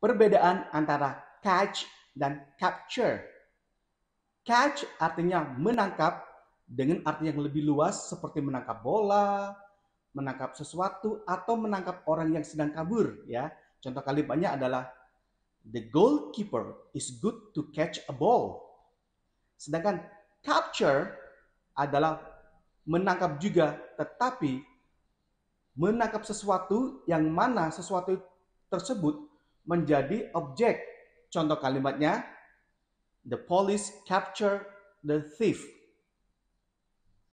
perbedaan antara catch dan capture. Catch artinya menangkap dengan arti yang lebih luas seperti menangkap bola, menangkap sesuatu atau menangkap orang yang sedang kabur ya. Contoh kalimatnya adalah the goalkeeper is good to catch a ball. Sedangkan capture adalah menangkap juga tetapi menangkap sesuatu yang mana sesuatu tersebut menjadi objek. Contoh kalimatnya, the police capture the thief.